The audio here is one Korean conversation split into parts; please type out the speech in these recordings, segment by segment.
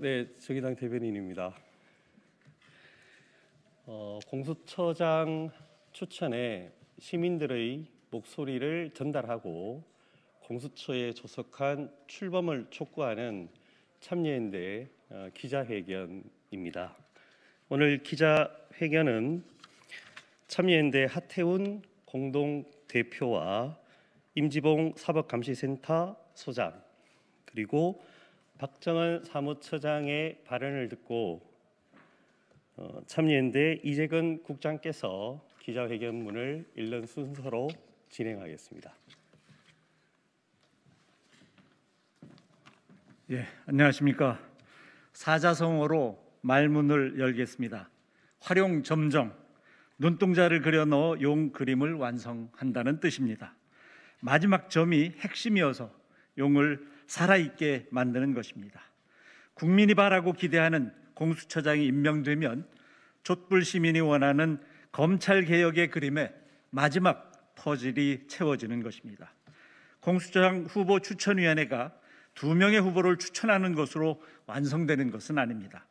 네, 정의당 대변인입니다. 어, 공수처장 추천에 시민들의 목소리를 전달하고 공수처에 조속한 출범을 촉구하는 참여연대 어, 기자회견입니다. 오늘 기자회견은 참여연대 하태훈 공동대표와 임지봉 사법감시센터 소장 그리고 박정은 사무처장의 발언을 듣고 어, 참여인대 이재근 국장께서 기자회견문을 읽는 순서로 진행하겠습니다. 예, 안녕하십니까. 사자성어로 말문을 열겠습니다. 활용 점정, 눈동자를 그려 넣어 용 그림을 완성한다는 뜻입니다. 마지막 점이 핵심이어서 용을 살아있게 만드는 것입니다. 국민이 바라고 기대하는 공수처장이 임명되면 촛불 시민이 원하는 검찰 개혁의 그림에 마지막 퍼즐이 채워지는 것입니다. 공수처장 후보 추천위원회가 두 명의 후보를 추천하는 것으로 완성되는 것은 아닙니다.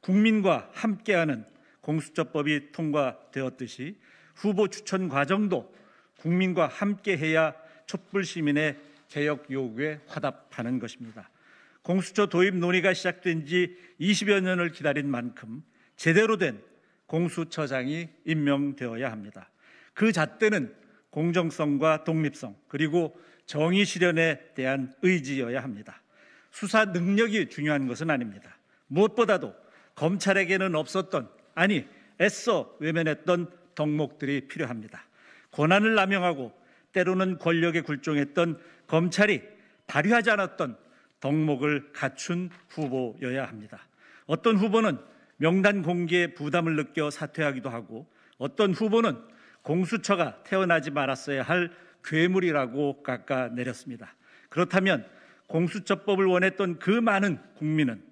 국민과 함께하는 공수처법이 통과되었듯이 후보 추천 과정도 국민과 함께해야 촛불 시민의 개혁 요구에 화답하는 것입니다. 공수처 도입 논의가 시작된 지 20여 년을 기다린 만큼 제대로 된 공수처장이 임명되어야 합니다. 그 잣대는 공정성과 독립성 그리고 정의 실현에 대한 의지여야 합니다. 수사 능력이 중요한 것은 아닙니다. 무엇보다도 검찰에게는 없었던 아니 애써 외면했던 덕목들이 필요합니다. 권한을 남용하고 때로는 권력에 굴종했던 검찰이 발휘하지 않았던 덕목을 갖춘 후보여야 합니다. 어떤 후보는 명단 공개에 부담을 느껴 사퇴하기도 하고 어떤 후보는 공수처가 태어나지 말았어야 할 괴물이라고 깎아내렸습니다. 그렇다면 공수처법을 원했던 그 많은 국민은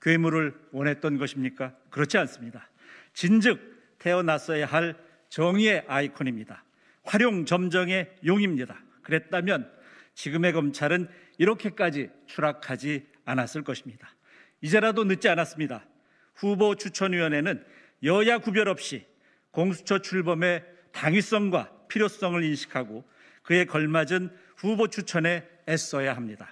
괴물을 원했던 것입니까? 그렇지 않습니다. 진즉 태어났어야 할 정의의 아이콘입니다. 활용 점정의 용입니다. 그랬다면 지금의 검찰은 이렇게까지 추락하지 않았을 것입니다. 이제라도 늦지 않았습니다. 후보 추천위원회는 여야 구별 없이 공수처 출범의 당위성과 필요성을 인식하고 그에 걸맞은 후보 추천에 애써야 합니다.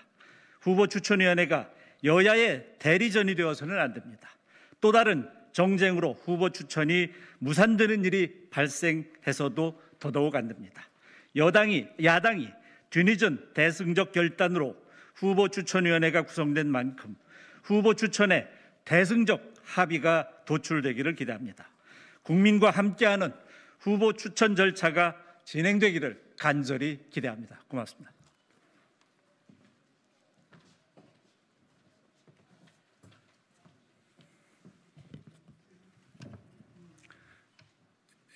후보 추천위원회가 여야의 대리전이 되어서는 안 됩니다. 또 다른 정쟁으로 후보 추천이 무산되는 일이 발생해서도 더더욱 안 됩니다. 여당이 야당이 뒤늦은 대승적 결단으로 후보 추천위원회가 구성된 만큼 후보 추천에 대승적 합의가 도출되기를 기대합니다. 국민과 함께하는 후보 추천 절차가 진행되기를 간절히 기대합니다. 고맙습니다.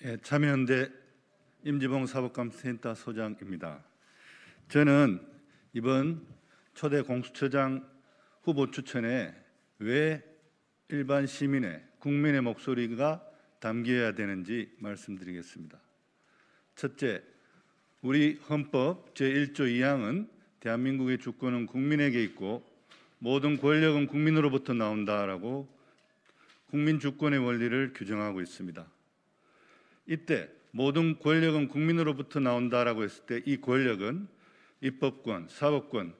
예, 참여연대 임지봉 사법감센터 소장입니다. 저는 이번 초대 공수처장 후보 추천에 왜 일반 시민의 국민의 목소리가 담겨야 되는지 말씀드리겠습니다. 첫째, 우리 헌법 제1조 2항은 대한민국의 주권은 국민에게 있고 모든 권력은 국민으로부터 나온다라고 국민 주권의 원리를 규정하고 있습니다. 이때 모든 권력은 국민으로부터 나온다라고 했을 때 이 권력은 입법권, 사법권,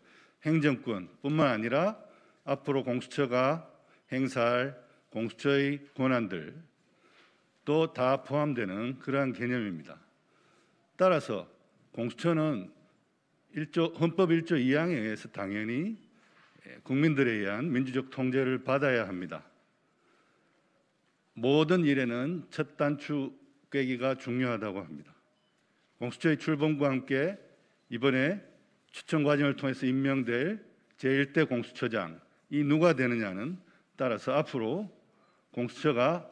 행정권뿐만 아니라 앞으로 공수처가 행사할 공수처의 권한들또 다 포함되는 그러한 개념입니다. 따라서 공수처는 1조, 헌법 1조 2항에 의해서 당연히 예, 국민들에 의한 민주적 통제를 받아야 합니다. 모든 일에는 첫 단추 꾀기가 중요하다고 합니다. 공수처의 출범과 함께 이번에 추천 과정을 통해서 임명될 제1대 공수처장 이 누가 되느냐는 따라서 앞으로 공수처가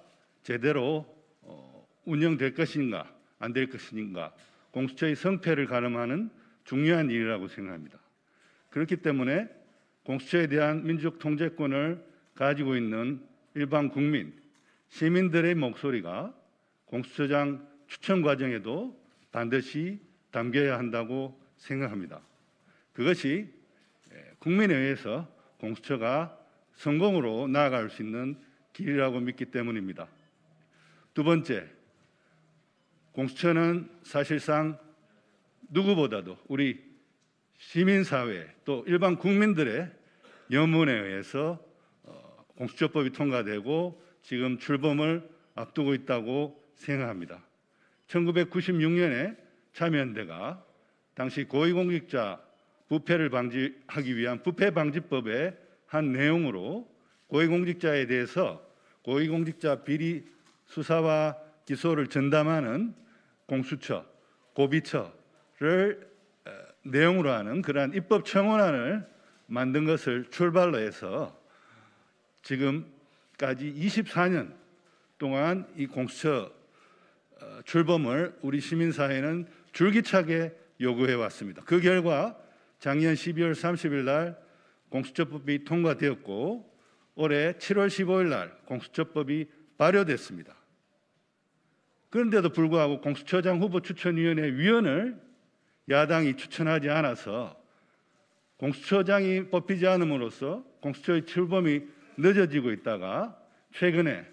제대로 어, 운영될 것인가 안 될 것인가 공수처의 성패를 가늠하는 중요한 일이라고 생각합니다. 그렇기 때문에 공수처에 대한 민족 통제권을 가지고 있는 일반 국민 시민들의 목소리가 공수처장 추천 과정에도 반드시 담겨야 한다고 생각합니다. 그것이 예, 국민에 의해서 공수처가 성공으로 나아갈 수 있는 길이라고 믿기 때문입니다. 두 번째, 공수처는 사실상 누구보다도 우리 시민사회 또 일반 국민들의 염원에 의해서 어, 공수처법이 통과되고 지금 출범을 앞두고 있다고 생각합니다. 1996년에 참여연대가 당시 고위공직자 부패를 방지하기 위한 부패방지법의 한 내용으로 고위공직자에 대해서 고위공직자 비리 수사와 기소를 전담하는 공수처, 고비처를 어, 내용으로 하는 그러한 입법 청원안을 만든 것을 출발로 해서 지금까지 24년 동안 이 공수처 어, 출범을 우리 시민사회는 줄기차게 요구해 왔습니다. 그 결과 작년 12월 30일 날 공수처법이 통과되었고 올해 7월 15일 날 공수처법이 발효됐습니다. 그런데도 불구하고 공수처장 후보 추천위원회 위원을 야당이 추천하지 않아서 공수처장이 뽑히지 않음으로써 공수처의 출범이 늦어지고 있다가 최근에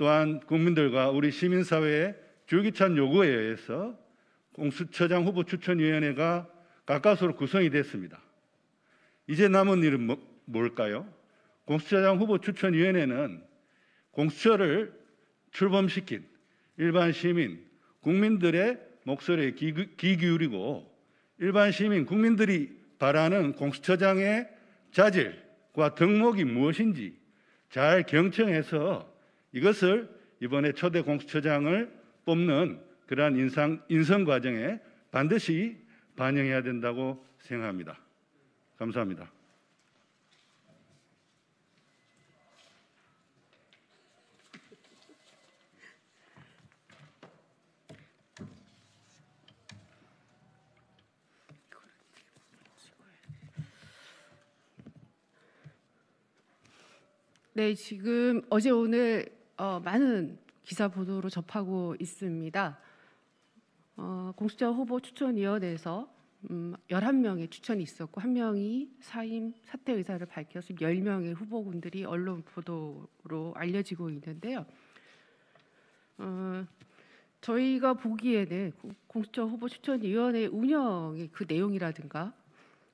또한 국민들과 우리 시민사회의 줄기찬 요구에 의해서 공수처장 후보 추천위원회가 가까스로 구성이 됐습니다. 이제 남은 일은 뭐, 뭘까요? 공수처장 후보 추천위원회는 공수처를 출범시킨 일반 시민, 국민들의 목소리에 귀, 귀 기울이고 일반 시민, 국민들이 바라는 공수처장의 자질과 덕목이 무엇인지 잘 경청해서 이것을 이번에 초대 공수처장을 뽑는 그러한 인상, 인선 과정에 반드시 반영해야 된다고 생각합니다. 감사합니다. 네, 지금 어제 오늘 어, 많은 기사 보도로 접하고 있습니다. 어, 공수처 후보 추천위원회에서 음, 11명의 추천이 있었고 1명이 사임 사퇴 의사를 밝혔음 10명의 후보군들이 언론 보도로 알려지고 있는데요. 어, 저희가 보기에는 공수처 후보 추천위원회 운영의 그 내용이라든가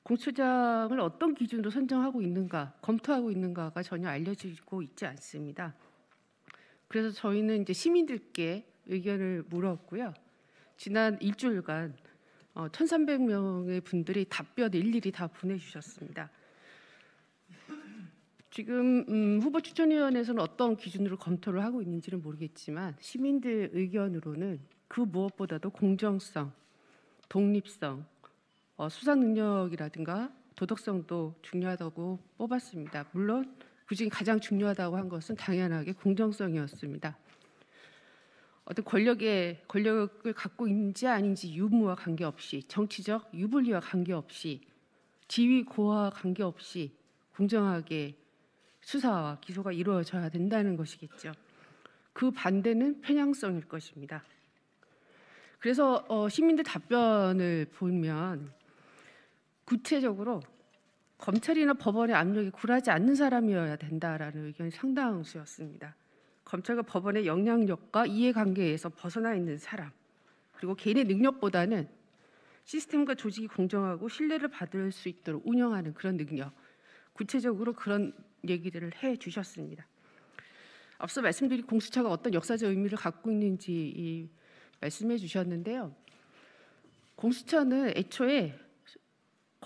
공수장을 어떤 기준으로 선정하고 있는가 검토하고 있는가가 전혀 알려지고 있지 않습니다. 그래서 저희는 이제 시민들께 의견을 물었고요. 지난 일주일간 1,300명의 어, 분들이 답변 일일이 다 보내주셨습니다. 지금 음, 후보 추천위원회에서는 어떤 기준으로 검토를 하고 있는지는 모르겠지만 시민들 의견으로는 그 무엇보다도 공정성, 독립성, 어, 수사 능력이라든가 도덕성도 중요하다고 뽑았습니다. 물론 그중 가장 중요하다고 한 것은 당연하게 공정성이었습니다. 어떤 권력의 권력을 갖고 있는지 아닌지 유무와 관계없이 정치적 유불리와 관계없이 지위 고하와 관계없이 공정하게 수사와 기소가 이루어져야 된다는 것이겠죠. 그 반대는 편향성일 것입니다. 그래서 어, 시민들 답변을 보면 구체적으로 검찰이나 법원의 압력이 굴하지 않는 사람이어야 된다라는 의견이 상당수였습니다. 검찰과 법원의 영향력과 이해관계에서 벗어나 있는 사람 그리고 개인의 능력보다는 시스템과 조직이 공정하고 신뢰를 받을 수 있도록 운영하는 그런 능력 구체적으로 그런 얘기들을 해 주셨습니다. 앞서 말씀드린 공수처가 어떤 역사적 의미를 갖고 있는지 말씀해 주셨는데요. 공수처는 애초에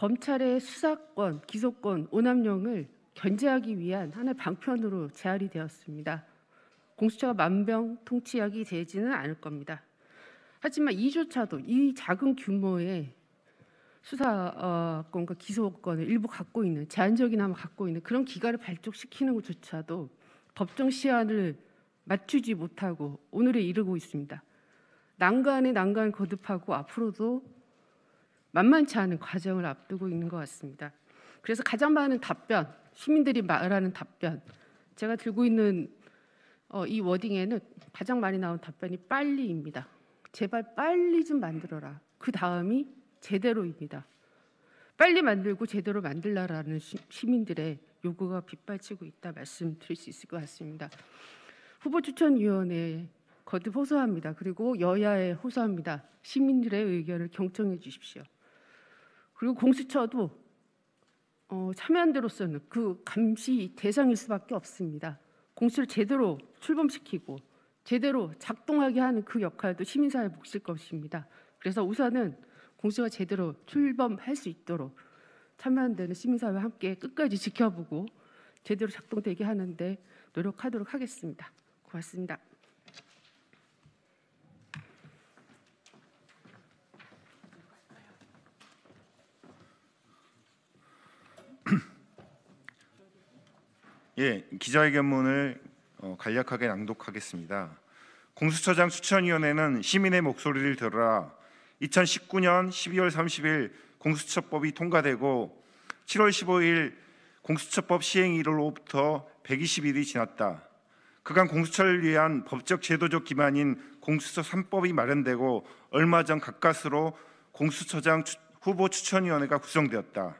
검찰의 수사권, 기소권, 오남용을 견제하기 위한 하나의 방편으로 제알이 되었습니다. 공수처가 만병통치약이 되지는 않을 겁니다. 하지만 이조차도 이 작은 규모의 수사권과 기소권을 일부 갖고 있는 제한적이나마 갖고 있는 그런 기간을 발족시키는 것조차도 법정 시한을 맞추지 못하고 오늘에 이르고 있습니다. 난간에 난간 거듭하고 앞으로도 만만치 않은 과정을 앞두고 있는 것 같습니다. 그래서 가장 많은 답변, 시민들이 말하는 답변, 제가 들고 있는 어, 이 워딩에는 가장 많이 나온 답변이 빨리입니다. 제발 빨리 좀 만들어라. 그 다음이 제대로입니다. 빨리 만들고 제대로 만들라라는 시민들의 요구가 빗발치고 있다 말씀드릴 수 있을 것 같습니다. 후보 추천위원회 에 거듭 호소합니다. 그리고 여야에 호소합니다. 시민들의 의견을 경청해 주십시오. 그리고 공수처도 어, 참여한대로서는 그 감시 대상일 수밖에 없습니다. 공수를 제대로 출범시키고 제대로 작동하게 하는 그 역할도 시민사회 몫일 것입니다. 그래서 우선은 공수가 제대로 출범할 수 있도록 참여한다는 시민사회와 함께 끝까지 지켜보고 제대로 작동되게 하는데 노력하도록 하겠습니다. 고맙습니다. 예, 기자회견문을 어, 간략하게 낭독하겠습니다. 공수처장 추천위원회는 시민의 목소리를 들어라. 2019년 12월 30일 공수처법이 통과되고 7월 15일 공수처법 시행일로부터 120일이 지났다. 그간 공수처를 위한 법적 제도적 기반인 공수처 3법이 마련되고 얼마 전 가까스로 공수처장 후보 추천위원회가 구성되었다.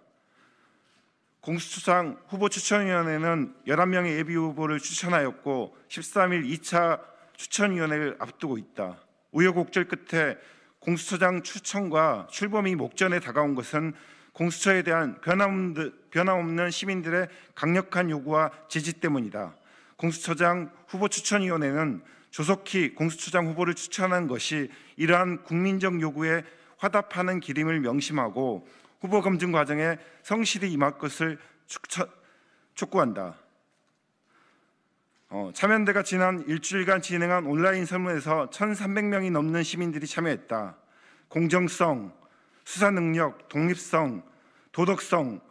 공수처장 후보 추천위원회는 11명의 예비 후보를 추천하였고 13일 2차 추천위원회를 앞두고 있다. 우여곡절 끝에 공수처장 추천과 출범이 목전에 다가온 것은 공수처에 대한 변함없는 시민들의 강력한 요구와 지지 때문이다. 공수처장 후보 추천위원회는 조속히 공수처장 후보를 추천한 것이 이러한 국민적 요구에 화답하는 길임을 명심하고 후보 검증 과정에 성실히 임할 것을 촉구한다. 어, 참여연대가 지난 일주일간 진행한 온라인 설문에서 1,300명이 넘는 시민들이 참여했다. 공정성, 수사 능력, 독립성, 도덕성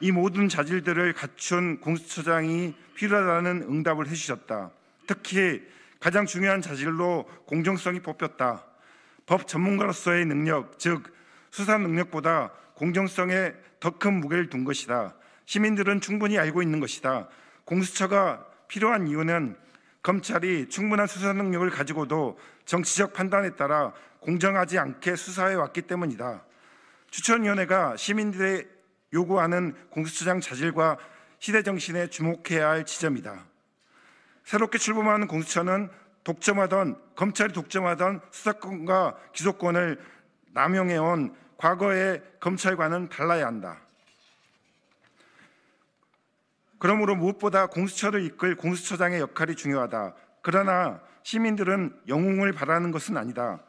이 모든 자질들을 갖춘 공수처장이 필요하다는 응답을 해주셨다. 특히 가장 중요한 자질로 공정성이 뽑혔다. 법 전문가로서의 능력, 즉 수사 능력보다 공정성에 더 큰 무게를 둔 것이다. 시민들은 충분히 알고 있는 것이다. 공수처가 필요한 이유는 검찰이 충분한 수사 능력을 가지고도 정치적 판단에 따라 공정하지 않게 수사해 왔기 때문이다. 추천위원회가 시민들의 요구하는 공수처장 자질과 시대 정신에 주목해야 할 지점이다. 새롭게 출범하는 공수처는 독점하던 검찰이 독점하던 수사권과 기소권을 남용해온 과거의 검찰과는 달라야 한다. 그러므로 무엇보다 공수처를 이끌 공수처장의 역할이 중요하다. 그러나 시민들은 영웅을 바라는 것은 아니다.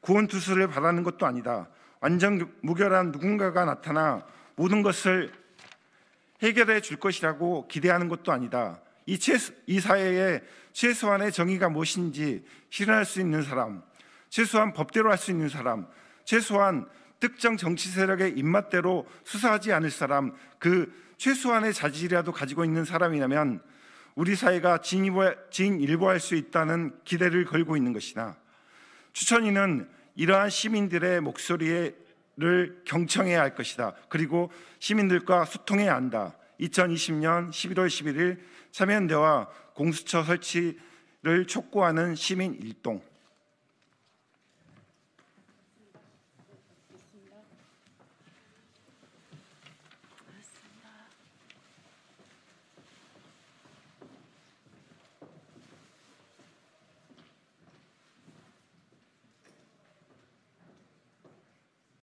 구원투수를 바라는 것도 아니다. 완전 무결한 누군가가 나타나 모든 것을 해결해 줄 것이라고 기대하는 것도 아니다. 이, 최소, 이 사회에 최소한의 정의가 무엇인지 실현할 수 있는 사람, 최소한 법대로 할 수 있는 사람, 최소한 특정 정치 세력의 입맛대로 수사하지 않을 사람, 그 최소한의 자질이라도 가지고 있는 사람이라면 우리 사회가 진일보할 입진수 있다는 기대를 걸고 있는 것이나 추천인은 이러한 시민들의 목소리를 경청해야 할 것이다. 그리고 시민들과 소통해야 한다. 2020년 11월 11일 참여연대와 공수처 설치를 촉구하는 시민 일동.